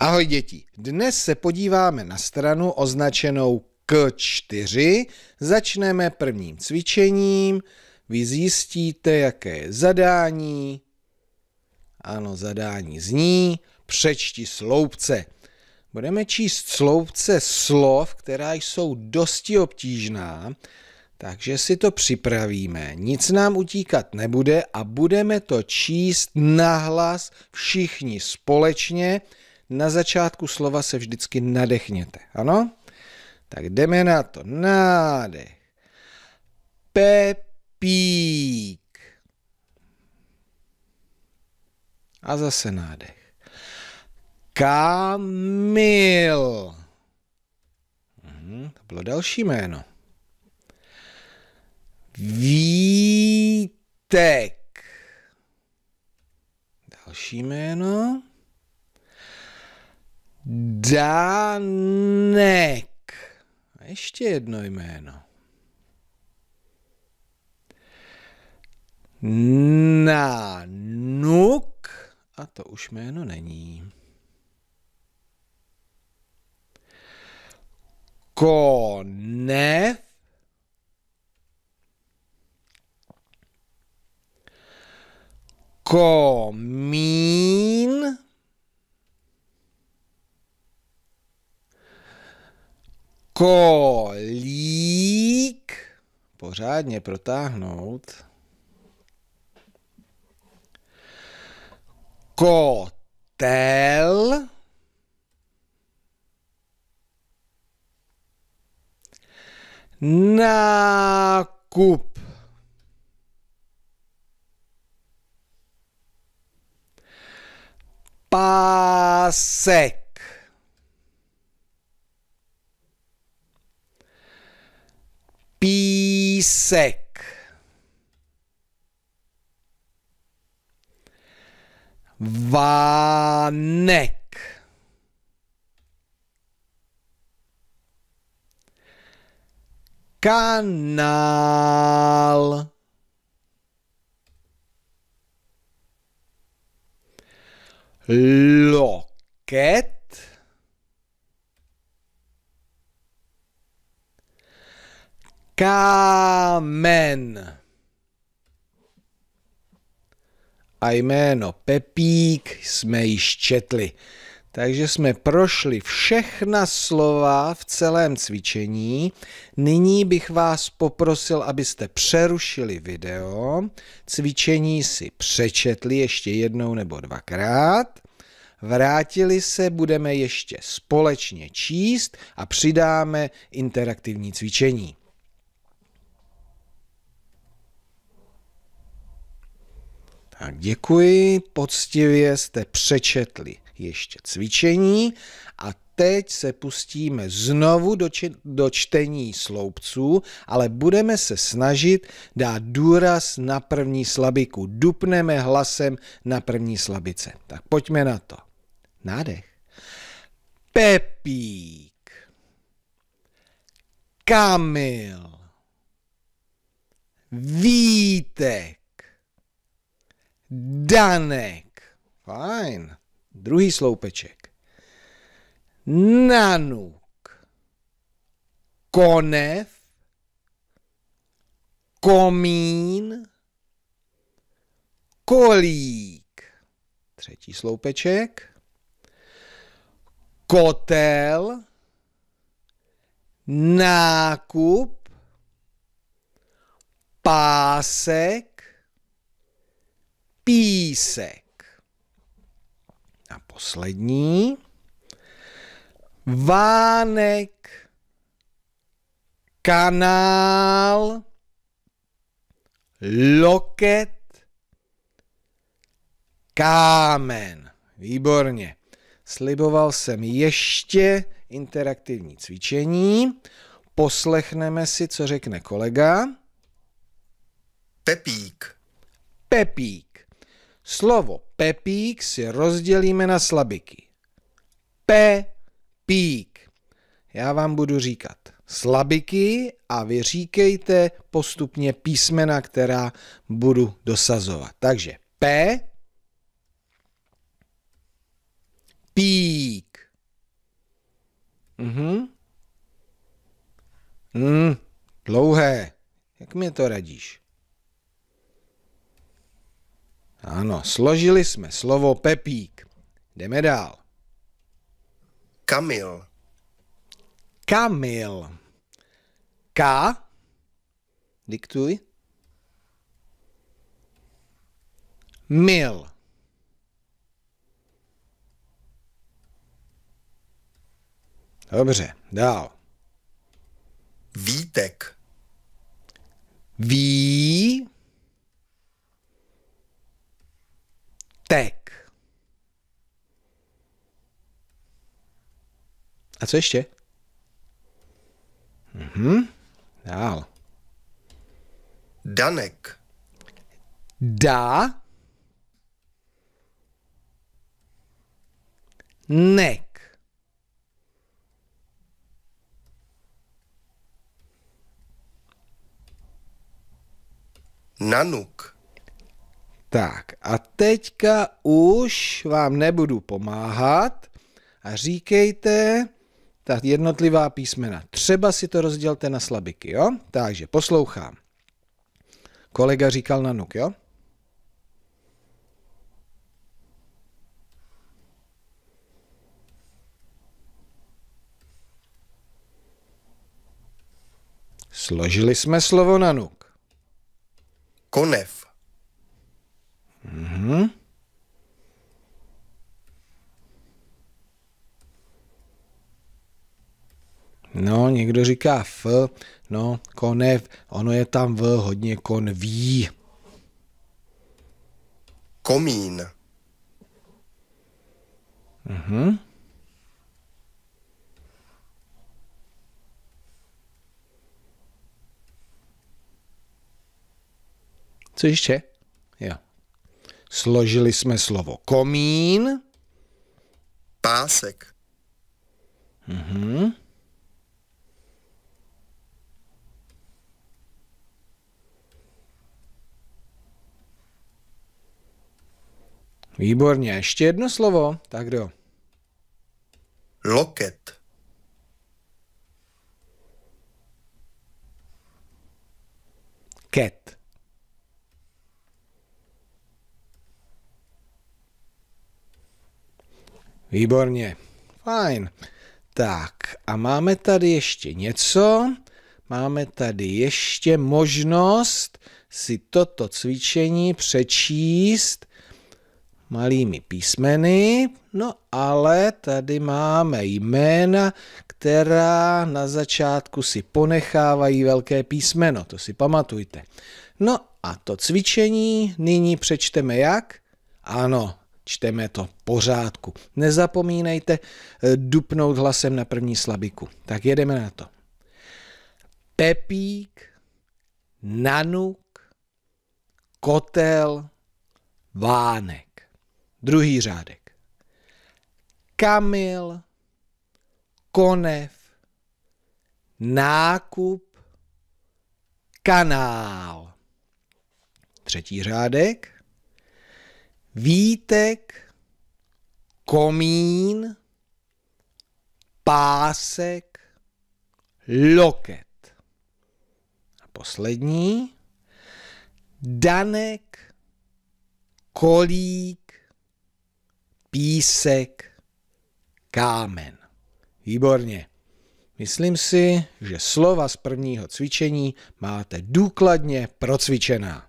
Ahoj děti, dnes se podíváme na stranu označenou K4, začneme prvním cvičením, vy zjistíte, jaké je zadání. Ano, zadání zní, přečti sloupce. Budeme číst sloupce slov, která jsou dosti obtížná, takže si to připravíme, nic nám utíkat nebude a budeme to číst nahlas všichni společně, na začátku slova se vždycky nadechněte, ano? Tak jdeme na to. Nádech. Pepík. A zase nádech. Kamil. Mhm, to bylo další jméno. Vítek. Další jméno. Dánek. Ještě jedno jméno. Nanuk. A to už jméno není. Konev. Komín. kolik pořádně protáhnout kotel nákup pásek písek. Vánek. Kanál. Loket. Kámen. A jméno Pepík jsme již četli. Takže jsme prošli všechna slova v celém cvičení. Nyní bych vás poprosil, abyste přerušili video, cvičení si přečetli ještě jednou nebo dvakrát, vrátili se, budeme ještě společně číst a přidáme interaktivní cvičení. Tak děkuji, poctivě jste přečetli ještě cvičení a teď se pustíme znovu do, či, do čtení sloupců, ale budeme se snažit dát důraz na první slabiku. Dupneme hlasem na první slabice. Tak pojďme na to. Nádech. Pepík. Kamil. Vítek. Danek. Fajn. Druhý sloupeček. Nanuk. Konev. Komín. Kolík. Třetí sloupeček. Kotel. Nákup. Pásek písek. A poslední. Vánek, kanál, loket, kámen. Výborně. Sliboval jsem ještě interaktivní cvičení. Poslechneme si, co řekne kolega. Pepík. Pepík. Slovo pepík si rozdělíme na slabiky. Pepík. Já vám budu říkat slabiky a vy říkejte postupně písmena, která budu dosazovat. Takže P, pík. Mhm. Mm, dlouhé. Jak mi to radíš? Ano, složili jsme slovo Pepík. Jdeme dál. Kamil. Kamil. K. Diktuj. Mil. Dobře, dál. Vítek. Ví. Tek. A co ještě? Mhm. Dál. Danek. Dá. Nek. Nanuk. Tak a teďka už vám nebudu pomáhat a říkejte ta jednotlivá písmena. Třeba si to rozdělte na slabiky, jo? Takže poslouchám. Kolega říkal na nuk, jo? Složili jsme slovo na nuk. Konev. Hm? No, někdo říká F, no, konev, ono je tam V hodně konví. Komín. Mhm. Co ještě? Jo. Složili jsme slovo komín. Pásek. Mhm. Výborně, ještě jedno slovo. Tak jo. Loket. Ket. Výborně, fajn. Tak a máme tady ještě něco. Máme tady ještě možnost si toto cvičení přečíst malými písmeny. No ale tady máme jména, která na začátku si ponechávají velké písmeno, to si pamatujte. No a to cvičení nyní přečteme jak? Ano, čteme to pořádku. Nezapomínejte eh, dupnout hlasem na první slabiku. Tak jedeme na to. Pepík, nanuk, kotel, vánek. Druhý řádek. Kamil, konev, nákup, kanál. Třetí řádek Vítek, komín, pásek, loket. A poslední. Danek, kolík, písek, kámen. Výborně. Myslím si, že slova z prvního cvičení máte důkladně procvičená.